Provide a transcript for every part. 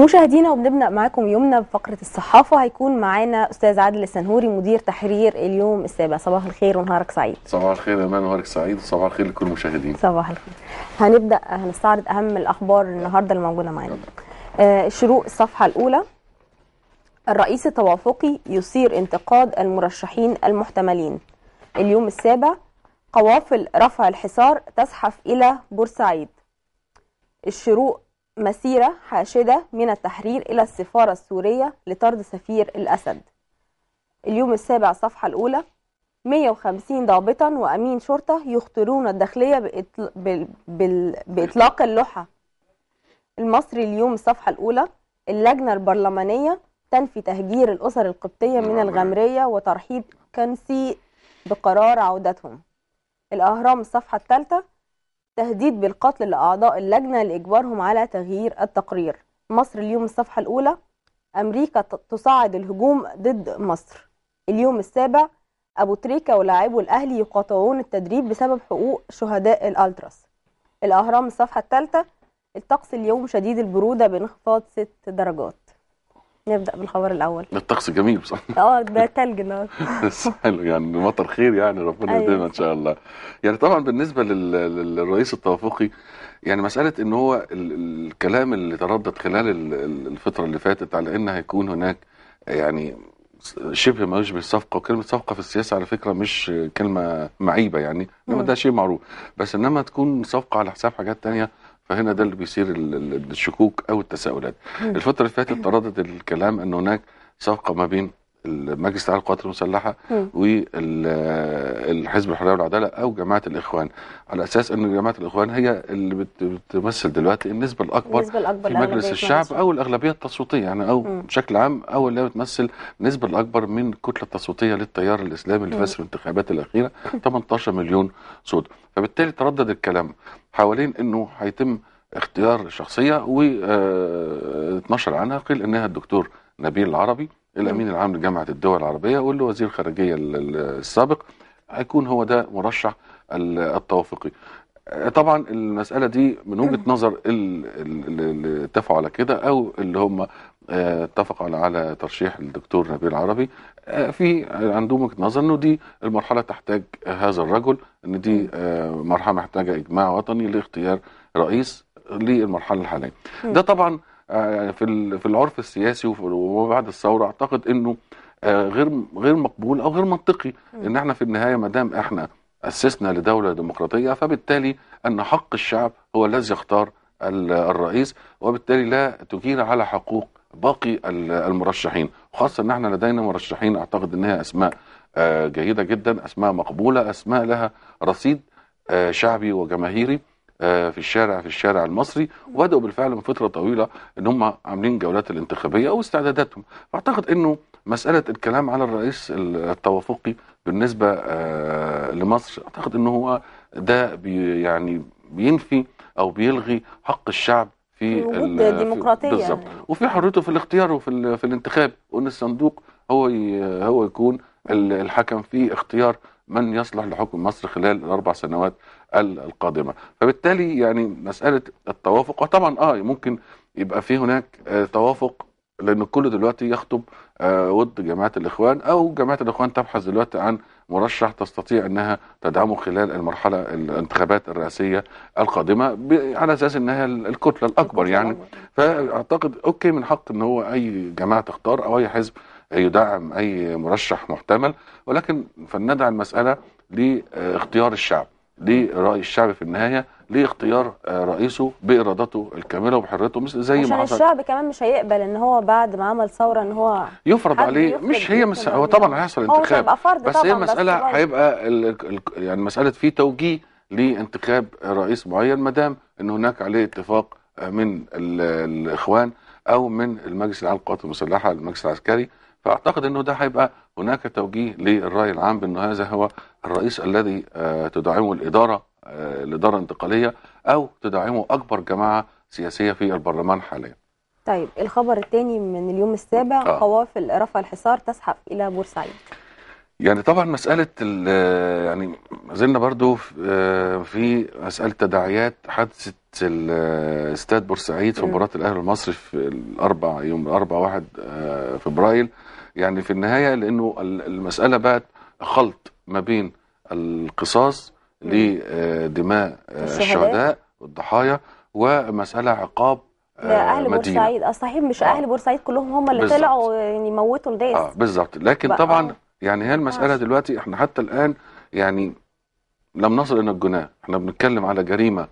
مشاهدينا وبنبدا معاكم يومنا بفقره الصحافه هيكون معانا استاذ عادل السنهوري مدير تحرير اليوم السابع صباح الخير ونهارك سعيد صباح الخير يا مان نهارك سعيد وصباح الخير لكل المشاهدين صباح الخير هنبدا هنستعرض اهم الاخبار النهارده اللي موجوده معانا آه شروق الصفحه الاولى الرئيس التوافقي يثير انتقاد المرشحين المحتملين اليوم السابع قوافل رفع الحصار تزحف الى بورسعيد الشروق مسيرة حاشدة من التحرير إلى السفارة السورية لطرد سفير الأسد اليوم السابع الصفحة الأولى 150 ضابطا وأمين شرطة يخطرون الداخلية بإطلاق اللحى المصري اليوم الصفحة الأولى اللجنة البرلمانية تنفي تهجير الأسر القبطية من نعم. الغمرية وترحيب كنسي بقرار عودتهم الأهرام الصفحة الثالثة تهديد بالقتل لأعضاء اللجنة لإجبارهم على تغيير التقرير مصر اليوم الصفحة الأولى أمريكا تصعد الهجوم ضد مصر اليوم السابع أبو تريكة ولاعبو الأهلي يقاطعون التدريب بسبب حقوق شهداء الألتراس الأهرام الصفحة الثالثة الطقس اليوم شديد البرودة بانخفاض 6 درجات نبدا بالخبر الاول الطقس جميل بصراحه اه ده تلج النهارده حلو يعني مطر خير يعني ربنا يديمها أيوة. ان شاء الله يعني طبعا بالنسبه للرئيس التوافقي يعني مساله ان هو الكلام اللي تردد خلال الفتره اللي فاتت على ان هيكون هناك يعني شبه ما يشبه الصفقه وكلمه صفقه في السياسه على فكره مش كلمه معيبه يعني انما ده شيء معروف بس انما تكون صفقه على حساب حاجات ثانيه فهنا ده اللي بيصير الشكوك او التساؤلات الفتره اللي فاتت تردد الكلام ان هناك صفقه ما بين المجلس الاعلى القوات المسلحه والحزب الحريه والعداله او جماعه الاخوان على اساس ان جماعه الاخوان هي اللي بتمثل دلوقتي النسبه الاكبر, النسبة الأكبر في مجلس الشعب او الاغلبيه التصويتيه يعني او م. بشكل عام او اللي بتمثل النسبه الاكبر من الكتله التصويتيه للتيار الاسلامي اللي فاز في الانتخابات الاخيره 18 مليون صوت فبالتالي تردد الكلام حوالين انه هيتم اختيار شخصيه واتنشر آه، عنها قيل انها الدكتور نبيل العربي الامين العام لجامعه الدول العربيه واللي وزير الخارجيه السابق هيكون هو ده مرشح التوافقي آه، طبعا المساله دي من وجهه نظر اللي اتفقوا على كده او اللي هم آه، اتفقوا على ترشيح الدكتور نبيل عربي آه، في عندهم وجهه نظر انه دي المرحله تحتاج هذا الرجل ان دي مرحله محتاجه اجماع وطني لاختيار رئيس للمرحله الحاليه ده طبعا آه، في في العرف السياسي وما بعد الثوره اعتقد انه آه، غير غير مقبول او غير منطقي ان احنا في النهايه ما دام احنا اسسنا لدوله ديمقراطيه فبالتالي ان حق الشعب هو الذي يختار الرئيس وبالتالي لا تجير على حقوق باقي المرشحين خاصه ان احنا لدينا مرشحين اعتقد انها اسماء آه، جيده جدا اسماء مقبوله اسماء لها رصيد شعبي وجماهيري آه، في الشارع في الشارع المصري وبداوا بالفعل من فتره طويله ان هم عاملين جولات الانتخابيه او استعداداتهم فاعتقد انه مساله الكلام على الرئيس التوافقي بالنسبه آه، لمصر اعتقد انه هو ده بي يعني بينفي او بيلغي حق الشعب في الديمقراطيه يعني. بالظبط وفي حريته في الاختيار وفي في الانتخاب وان الصندوق هو هو يكون الحكم في اختيار من يصلح لحكم مصر خلال الاربع سنوات القادمه فبالتالي يعني مساله التوافق وطبعا اه ممكن يبقى في هناك آه، توافق لان كل دلوقتي يخطب ود آه، جماعه الاخوان او جماعه الاخوان تبحث دلوقتي عن مرشح تستطيع انها تدعمه خلال المرحله الانتخابات الرئاسيه القادمه على اساس انها الكتله الاكبر يعني فاعتقد اوكي من حق ان هو اي جماعه تختار او اي حزب يدعم اي مرشح محتمل ولكن فلندع المساله لاختيار الشعب لراي الشعب في النهايه لاختيار آه، رئيسه بارادته الكامله وبحريته مثل زي ما عشان الشعب كمان مش هيقبل ان هو بعد ما عمل ثوره ان هو يفرض عليه مش هي مس... هو طبعا هيحصل انتخاب بس هي مساله هيبقى ال... يعني مساله في توجيه لانتخاب آه، رئيس معين ما دام ان هناك عليه اتفاق آه، من ال... الاخوان او من المجلس العام للقوات المسلحه المجلس العسكري فاعتقد انه ده هيبقى هناك توجيه للرأي العام بأن هذا هو الرئيس الذي آه، تدعمه الإدارة آه، الإدارة الانتقالية أو تدعمه أكبر جماعة سياسية في البرلمان حاليا طيب الخبر الثاني من اليوم السابع آه. قوافل رفع الحصار تزحف إلى بورسعيد يعني طبعا مسألة يعني ما زلنا برضو آه، في مسألة تداعيات حادثة استاد بورسعيد في مباراة الأهلي المصري في الأربع يوم الأربع واحد فبراير يعني في النهايه لانه المساله بقت خلط ما بين القصاص لدماء آه، الشهداء والضحايا ومساله عقاب لا آه، اهل مدينة. بورسعيد آه، صحيح مش آه. اهل بورسعيد كلهم هم اللي بالزبط. طلعوا يعني موتوا الناس اه بالظبط لكن طبعا يعني هي المساله آه. دلوقتي احنا حتى الان يعني لم نصل الى الجناه احنا بنتكلم على جريمه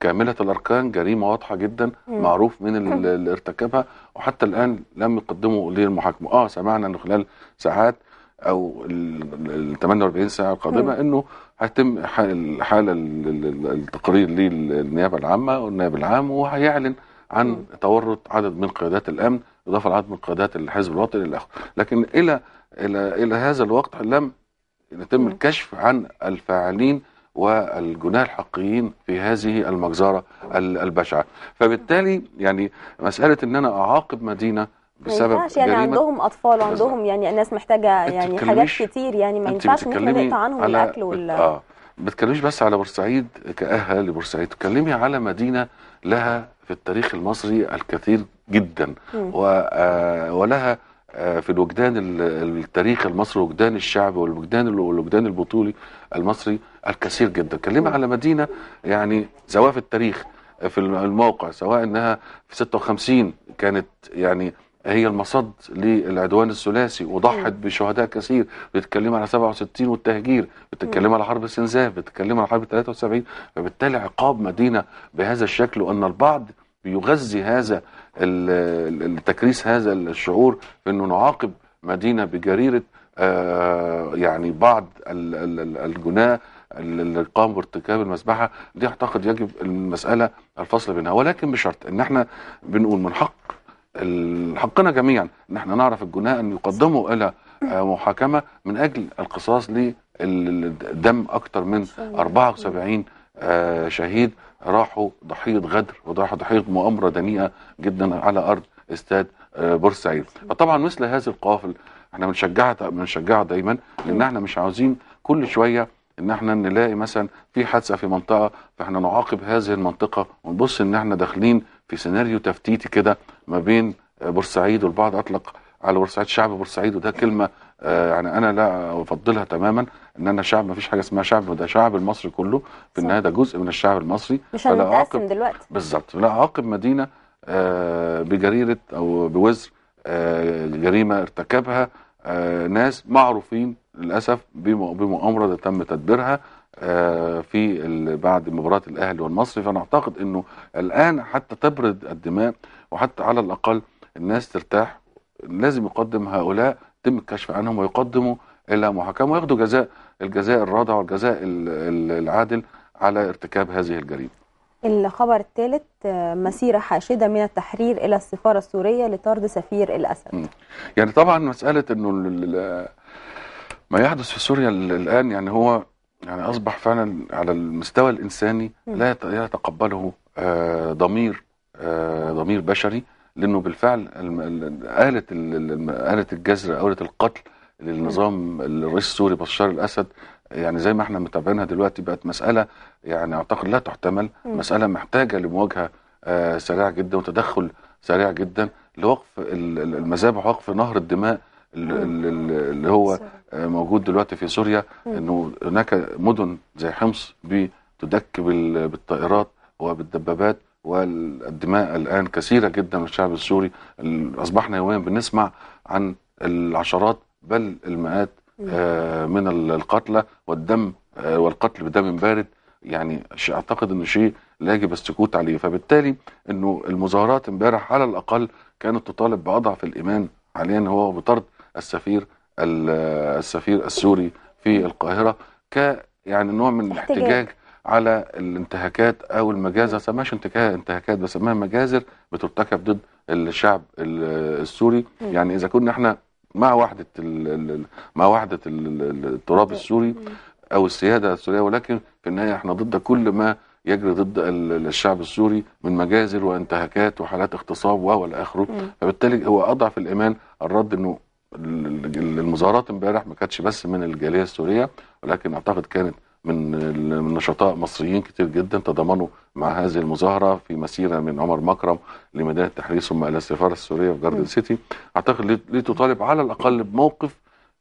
كامله الاركان جريمه واضحه جدا معروف مين اللي ارتكبها وحتى الان لم يقدموا للمحاكمه اه سمعنا انه خلال ساعات او ال 48 ساعه القادمه انه هيتم الحاله التقرير للنيابه العامه والنائب العام وهيعلن عن تورط عدد من قيادات الامن اضافه لعدد من قيادات الحزب الوطني الى لكن الى الى الى هذا الوقت لم يتم الكشف عن الفاعلين والجناه الحقيقيين في هذه المجزرة البشعة فبالتالي يعني مسألة ان انا اعاقب مدينة بسبب ما يعني عندهم اطفال وعندهم يعني الناس محتاجة يعني حاجات كتير يعني ما ينفعش ان احنا نقطع عنهم الاكل وال اه ما تتكلميش بس على بورسعيد كأهل لبورسعيد تكلمي على مدينة لها في التاريخ المصري الكثير جدا و... آه، ولها آه، في الوجدان التاريخ المصري وجدان الشعب والوجدان الوجدان البطولي المصري الكثير جدا كلمة على مدينة يعني زواف في التاريخ في الموقع سواء انها في 56 كانت يعني هي المصد للعدوان الثلاثي وضحت بشهداء كثير بتتكلم على 67 والتهجير بتتكلم على حرب سنزاف بتتكلم على حرب 73 فبالتالي عقاب مدينة بهذا الشكل وان البعض بيغذي هذا التكريس هذا الشعور انه نعاقب مدينة بجريرة آه، يعني بعض الجناه اللي قام بارتكاب المذبحه دي اعتقد يجب المساله الفصل بينها ولكن بشرط ان احنا بنقول من حق حقنا جميعا ان احنا نعرف الجناه ان يقدموا الى آه، محاكمه من اجل القصاص للدم اكثر من 74 آه، شهيد راحوا ضحيه غدر وراحوا ضحيه مؤامره دنيئه جدا على ارض استاد آه، بورسعيد فطبعا مثل هذه القوافل احنا بنشجعها بنشجعها دايما لان احنا مش عاوزين كل شويه ان احنا نلاقي مثلا في حادثه في منطقه فاحنا نعاقب هذه المنطقه ونبص ان احنا داخلين في سيناريو تفتيتي كده ما بين بورسعيد والبعض اطلق على بورسعيد شعب بورسعيد وده كلمه آه، يعني انا لا افضلها تماما ان انا شعب ما فيش حاجه اسمها شعب ده شعب المصري كله في النهايه ده جزء من الشعب المصري مش هنتقسم دلوقتي بالظبط لا اعاقب مدينه آه، بجريره او بوزر آه، جريمه ارتكبها ناس معروفين للاسف بمؤامره تم تدبيرها آه، في بعد مباراه الاهلي والمصري فانا اعتقد انه الان حتى تبرد الدماء وحتى على الاقل الناس ترتاح لازم يقدم هؤلاء يتم الكشف عنهم ويقدموا الى محاكمه وياخدوا جزاء الجزاء الرادع والجزاء العادل على ارتكاب هذه الجريمه. الخبر الثالث مسيرة حاشدة من التحرير إلى السفارة السورية لطرد سفير الأسد يعني طبعا مسألة أنه ما يحدث في سوريا الآن يعني هو يعني أصبح فعلا على المستوى الإنساني لا يتقبله آه، ضمير آه، ضمير بشري لأنه بالفعل آلة آلة الجزر آلة القتل للنظام الرئيس السوري بشار الأسد يعني زي ما احنا متابعينها دلوقتي بقت مسألة يعني أعتقد لا تحتمل مسألة محتاجة لمواجهة آه، سريعة جدا وتدخل سريع جدا لوقف المذابح وقف نهر الدماء آه. اللي هو آه، موجود دلوقتي في سوريا انه هناك مدن زي حمص بتدك بالطائرات وبالدبابات والدماء الان كثيره جدا من الشعب السوري اصبحنا يوميا بنسمع عن العشرات بل المئات آه، من القتلى والدم والقتل بدم بارد يعني اعتقد انه شيء لا يجب السكوت عليه فبالتالي انه المظاهرات امبارح على الاقل كانت تطالب باضعف الايمان حاليا هو بطرد السفير السفير السوري في القاهرة ك يعني نوع من الاحتجاج على الانتهاكات او المجازر سماش انتهاكات بسميها مجازر بترتكب ضد الشعب السوري يعني اذا كنا احنا مع وحده مع وحده التراب طيب. السوري او السياده السوريه ولكن في النهايه احنا ضد كل ما يجري ضد الشعب السوري من مجازر وانتهاكات وحالات اغتصاب والى اخره فبالتالي هو اضعف الايمان الرد انه المظاهرات امبارح ما كانتش بس من الجاليه السوريه ولكن اعتقد كانت من نشطاء مصريين كتير جدا تضامنوا مع هذه المظاهره في مسيره من عمر مكرم لميدان التحرير ثم الى السفاره السوريه في جاردن سيتي اعتقد لتطالب على الاقل بموقف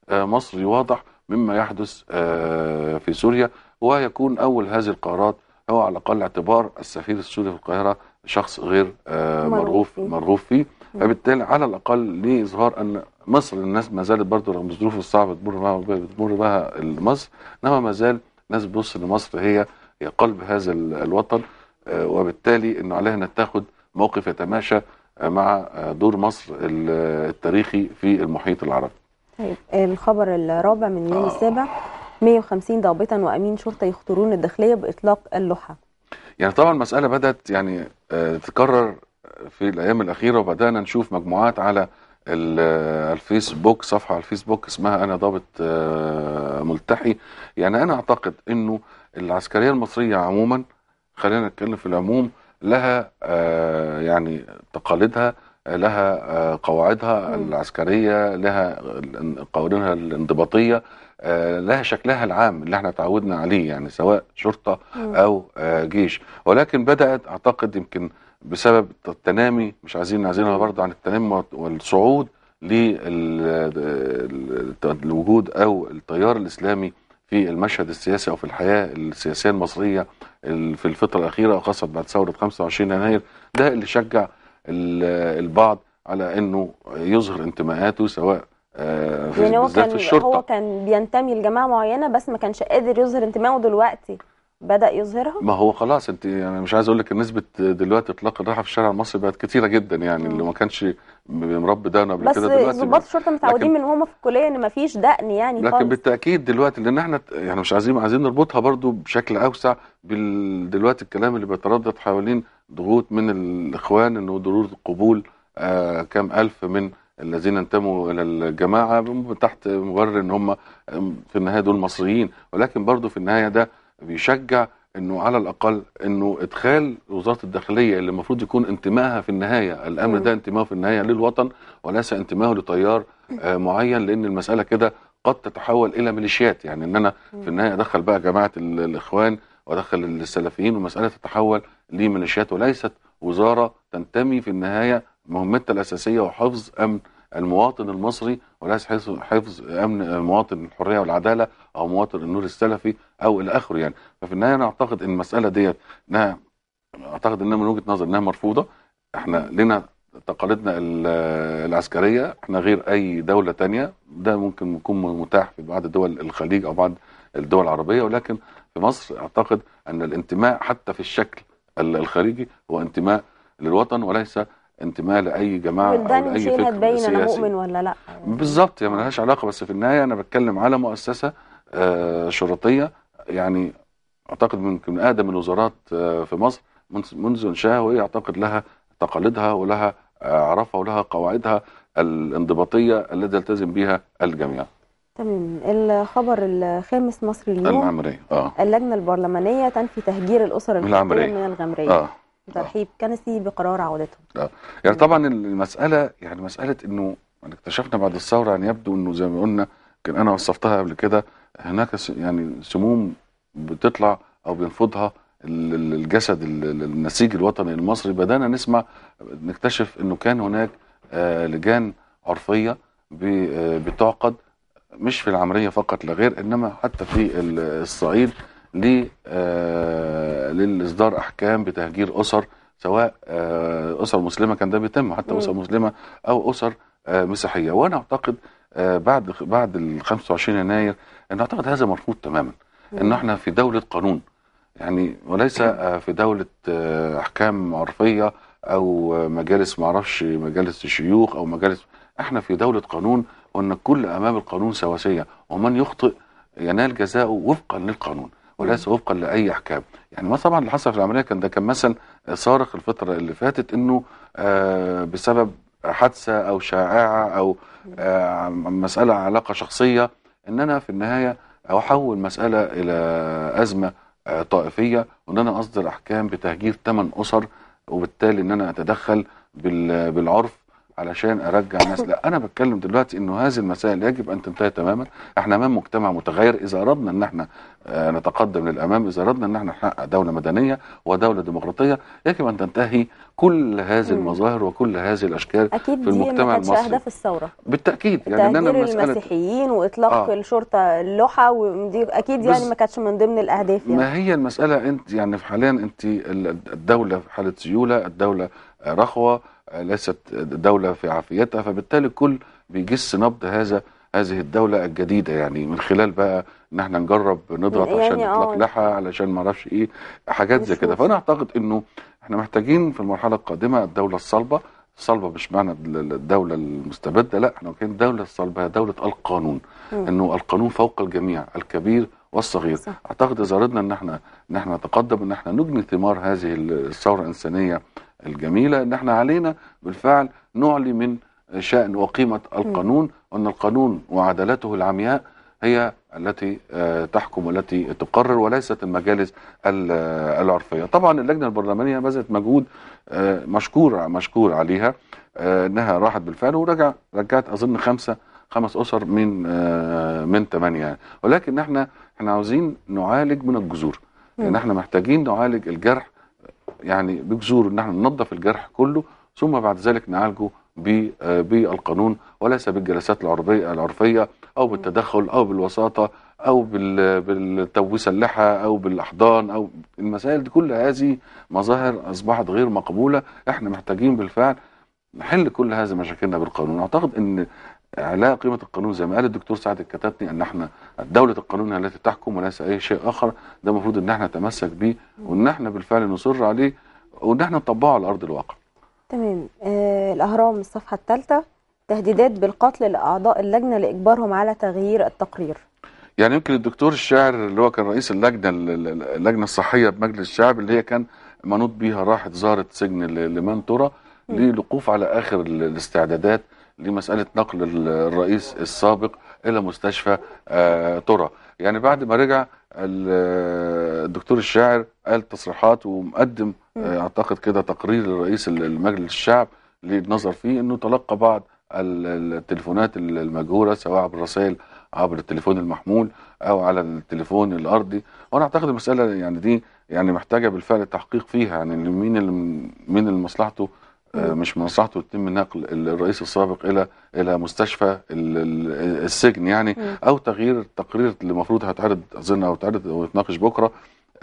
آه، مصري واضح مما يحدث آه، في سوريا ويكون اول هذه القرارات هو على الاقل اعتبار السفير السوري في القاهره شخص غير آه، مرغوب مرغوب فيه فبالتالي على الاقل ليه اظهار ان مصر الناس ما زالت برضه رغم الظروف الصعبه بتمر بها بتمر بها مصر انما ما زال الناس بتبص لمصر هي قلب هذا الوطن آه، وبالتالي انه عليها انها تاخد موقف يتماشى آه، مع آه، دور مصر التاريخي في المحيط العربي. طيب الخبر الرابع من اليوم آه. السابع 150 ضابطا وامين شرطه يخطرون الداخليه باطلاق اللحى. يعني طبعا المساله بدات يعني تتكرر في الايام الاخيره وبدانا نشوف مجموعات على الفيسبوك صفحه على الفيسبوك اسمها انا ضابط آه، ملتحي يعني انا اعتقد انه العسكريه المصريه عموما خلينا نتكلم في العموم لها آه، يعني تقاليدها لها آه، قواعدها العسكريه لها قوانينها الانضباطيه لها شكلها العام اللي احنا تعودنا عليه يعني سواء شرطه او جيش ولكن بدات اعتقد يمكن بسبب التنامي مش عايزين عايزينها برضه عن التنامي والصعود للوجود او التيار الاسلامي في المشهد السياسي او في الحياه السياسيه المصريه في الفتره الاخيره وخاصه بعد ثوره 25 يناير ده اللي شجع البعض على انه يظهر انتماءاته سواء في آه، يعني هو كان في الشرطه هو كان بينتمي لجماعه معينه بس ما كانش قادر يظهر انتمائه دلوقتي بدأ يظهرها؟ ما هو خلاص انت يعني مش عايز اقول لك نسبه دلوقتي اطلاق الراحه في الشارع المصري بقت كتيره جدا يعني اللي ما كانش مرب دقن قبل كده دلوقتي بس ضباط الشرطه متعودين من هم في الكليه ان ما فيش دقن يعني لكن خالص. بالتاكيد دلوقتي لان احنا يعني مش عايزين عايزين نربطها برضو بشكل اوسع بال... دلوقتي الكلام اللي بيتردد حوالين ضغوط من الاخوان انه ضروره قبول آه كام الف من الذين انتموا الى الجماعه تحت مبرر ان هم في النهايه دول مصريين ولكن برضو في النهايه ده بيشجع انه على الاقل انه ادخال وزاره الداخليه اللي المفروض يكون انتمائها في النهايه الامن ده انتمائه في النهايه للوطن وليس انتمائه لتيار آه، معين لان المساله كده قد تتحول الى ميليشيات يعني ان انا في النهايه ادخل بقى جماعه الاخوان وادخل السلفيين والمساله تتحول لميليشيات وليست وزاره تنتمي في النهايه مهمتها الاساسيه وحفظ امن المواطن المصري وليس حفظ امن مواطن الحريه والعداله او مواطن النور السلفي او الى اخره يعني ففي النهايه انا اعتقد ان المساله ديت انها اعتقد انها من وجهه نظر انها مرفوضه احنا لنا تقاليدنا العسكريه احنا غير اي دوله تانية ده ممكن يكون متاح في بعض دول الخليج او بعض الدول العربيه ولكن في مصر اعتقد ان الانتماء حتى في الشكل الخارجي هو انتماء للوطن وليس انتماء لاي جماعه او لاي فكر هتبين سياسي انا مؤمن ولا لا بالظبط هي يعني ملهاش علاقه بس في النهايه انا بتكلم على مؤسسه آه، شرطيه يعني اعتقد من اقدم الوزارات آه، في مصر منذ انشائها وهي اعتقد لها تقاليدها ولها عرفها ولها قواعدها الانضباطيه التي يلتزم بها الجميع. تمام الخبر الخامس مصر اليوم العمريه اه اللجنه البرلمانيه تنفي تهجير الاسر الفلسطينيه من العمريه آه. ترحيب كنسي بقرار عودتهم اه يعني طبعا المساله يعني مساله انه يعني اكتشفنا بعد الثوره يعني يبدو انه زي ما قلنا كان انا وصفتها قبل كده هناك يعني سموم بتطلع او بينفضها الجسد النسيج الوطني المصري بدانا نسمع نكتشف انه كان هناك آه، لجان عرفيه آه، بتعقد مش في العمريه فقط لا غير انما حتى في الصعيد آه، للاصدار أحكام بتهجير أسر سواء آه، أسر مسلمة كان ده بيتم حتى أسر مسلمة أو أسر آه، مسيحية وأنا أعتقد بعد بعد ال 25 يناير أن أعتقد هذا مرفوض تماما أن احنا في دولة قانون يعني وليس في دولة أحكام عرفية أو مجالس معرفش مجالس الشيوخ أو مجالس احنا في دولة قانون وأن كل أمام القانون سواسية ومن يخطئ ينال جزاؤه وفقا للقانون وليس وفقا لاي احكام يعني ما طبعا اللي حصل في العمليه كان ده كان مثل صارخ الفتره اللي فاتت انه آه، بسبب حادثه او شائعه او آه، مساله علاقه شخصيه ان انا في النهايه احول مساله الى ازمه آه، طائفيه وان انا اصدر احكام بتهجير ثمان اسر وبالتالي ان انا اتدخل بالعرف علشان ارجع ناس لا انا بتكلم دلوقتي انه هذه المسائل يجب ان تنتهي تماما احنا امام مجتمع متغير اذا اردنا ان احنا آه، نتقدم للامام اذا اردنا ان احنا نحقق دوله مدنيه ودوله ديمقراطيه يجب ان تنتهي كل هذه المظاهر وكل هذه الاشكال أكيد في المجتمع المصري اكيد اهداف الثوره بالتاكيد يعني انا المسيحيين واطلاق آه. الشرطه اللوحه ودي اكيد يعني ما كانتش من ضمن الاهداف يعني. ما هي المساله انت يعني حاليا انت الدوله في حاله سيوله الدوله رخوه ليست دولة في عافيتها فبالتالي الكل بيجس نبض هذا هذه الدولة الجديدة يعني من خلال بقى ان احنا نجرب نضغط يعني عشان نطلق آه. لحى علشان ما اعرفش ايه حاجات زي كده فانا اعتقد انه احنا محتاجين في المرحلة القادمة الدولة الصلبة الصلبة مش معنى الدولة المستبدة لا احنا كان الدولة الصلبة هي دولة القانون م. انه القانون فوق الجميع الكبير والصغير صح. اعتقد اذا اردنا ان احنا ان احنا نتقدم ان احنا نجني ثمار هذه الثورة الانسانية الجميلة ان احنا علينا بالفعل نعلي من شأن وقيمة القانون وان القانون وعدالته العمياء هي التي آه، تحكم والتي تقرر وليست المجالس آه، العرفية طبعا اللجنة البرلمانية بذلت مجهود آه، مشكور مشكور عليها انها راحت بالفعل ورجع رجعت اظن خمسة خمس اسر من من ثمانية ولكن احنا احنا عاوزين نعالج من الجذور لان احنا محتاجين نعالج الجرح يعني بجذور ان احنا ننظف الجرح كله ثم بعد ذلك نعالجه بالقانون وليس بالجلسات العربية العرفية أو بالتدخل أو بالوساطة أو بالتبويسه اللحى أو بالأحضان أو المسائل دي كل هذه مظاهر أصبحت غير مقبولة إحنا محتاجين بالفعل نحل كل هذه مشاكلنا بالقانون أعتقد أن لا قيمة القانون زي ما قال الدكتور سعد الكتاتني ان احنا دولة القانون التي تحكم وليس اي شيء اخر ده المفروض ان احنا نتمسك بيه وان احنا بالفعل نصر عليه وان احنا نطبقه على ارض الواقع. تمام آه الاهرام الصفحة الثالثة تهديدات بالقتل لاعضاء اللجنة لاجبارهم على تغيير التقرير. يعني يمكن الدكتور الشاعر اللي هو كان رئيس اللجنة اللجنة الصحية بمجلس الشعب اللي هي كان منوط بيها راحت زارت سجن لمن للوقوف على اخر الاستعدادات لمساله نقل الرئيس السابق الى مستشفى آه، ترى يعني بعد ما رجع الدكتور الشاعر قال تصريحات ومقدم آه، اعتقد كده تقرير لرئيس المجلس الشعب للنظر فيه انه تلقى بعض التليفونات المجهوله سواء عبر الرسائل عبر التليفون المحمول او على التليفون الارضي وانا اعتقد المساله يعني دي يعني محتاجه بالفعل التحقيق فيها يعني مين اللي مين اللي مصلحته آه، مش من مصلحته يتم نقل الرئيس السابق الى الى مستشفى السجن يعني او تغيير التقرير اللي المفروض هيتعرض اظن او يتعرض يتناقش بكره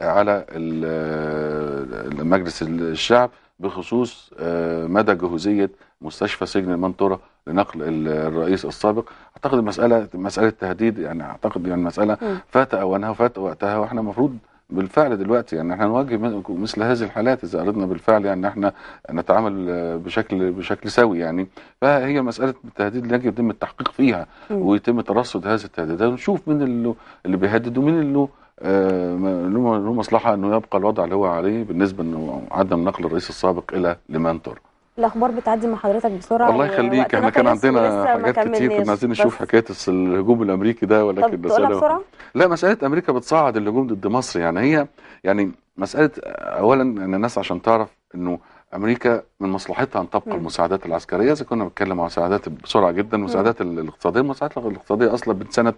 على آه، مجلس الشعب بخصوص آه، مدى جهوزيه مستشفى سجن المنطره لنقل الرئيس السابق اعتقد المساله مساله تهديد يعني اعتقد يعني مساله فات اوانها وفات وقتها واحنا المفروض بالفعل دلوقتي يعني احنا نواجه مثل هذه الحالات اذا اردنا بالفعل يعني ان احنا نتعامل آه، بشكل بشكل سوي يعني فهي مساله التهديد اللي يجب يتم التحقيق فيها ويتم ترصد هذه التهديدات ونشوف مين اللي, اللي بيهدد ومين اللي آه، له مصلحه انه يبقى الوضع اللي هو عليه بالنسبه انه عدم نقل الرئيس السابق الى لمنتور الاخبار بتعدي مع حضرتك بسرعه الله يخليك احنا كان عندنا حاجات كتير كنا عايزين نشوف حكايه الهجوم الامريكي ده ولكن بس بسرعه لا مساله امريكا بتصعد الهجوم ضد مصر يعني هي يعني مساله اولا ان الناس عشان تعرف انه امريكا من مصلحتها ان تبقى م. المساعدات العسكريه اذا كنا بنتكلم عن مساعدات بسرعه جدا المساعدات الاقتصاديه المساعدات الاقتصاديه اصلا من سنه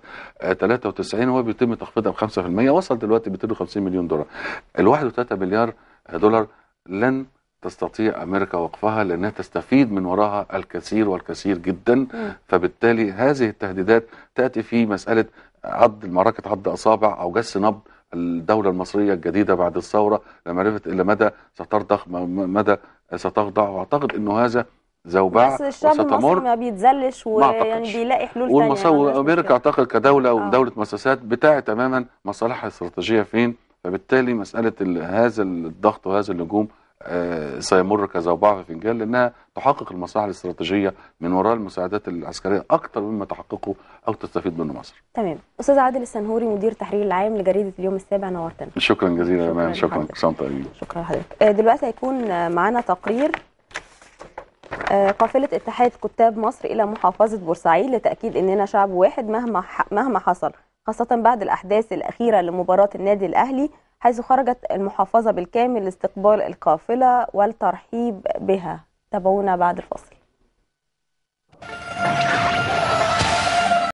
93 هو بيتم تخفيضها ب 5% وصل دلوقتي ب 250 مليون دولار ال 1.3 مليار دولار لن تستطيع امريكا وقفها لانها تستفيد من وراها الكثير والكثير جدا فبالتالي هذه التهديدات تاتي في مساله عض معركه عض اصابع او جس نبض الدولة المصرية الجديدة بعد الثورة لمعرفة إلى مدى سترضخ مدى ستخضع وأعتقد أنه هذا زوبعة بس الشعب المصري ما بيتذلش ويعني بيلاقي حلول والمصور أمريكا أعتقد كدولة آه. ودولة مؤسسات بتاع تماما مصالحها الاستراتيجية فين فبالتالي مسألة هذا الضغط وهذا الهجوم آه، سيمر وبعض في فنجان لأنها تحقق المصلحة الاستراتيجية من وراء المساعدات العسكرية أكثر مما تحققه أو تستفيد منه مصر. تمام. أستاذ عادل السنهوري مدير التحرير العام لجريدة اليوم السابع نورتنا. شكرا جزيلا يا مان شكرا شكرا لحضرتك. آه، دلوقتي هيكون معانا تقرير آه، قافلة اتحاد كتاب مصر إلى محافظة بورسعيد لتأكيد إننا شعب واحد مهما مهما حصل خاصة بعد الأحداث الأخيرة لمباراة النادي الأهلي حيث خرجت المحافظة بالكامل لاستقبال القافلة والترحيب بها تابعونا بعد الفاصل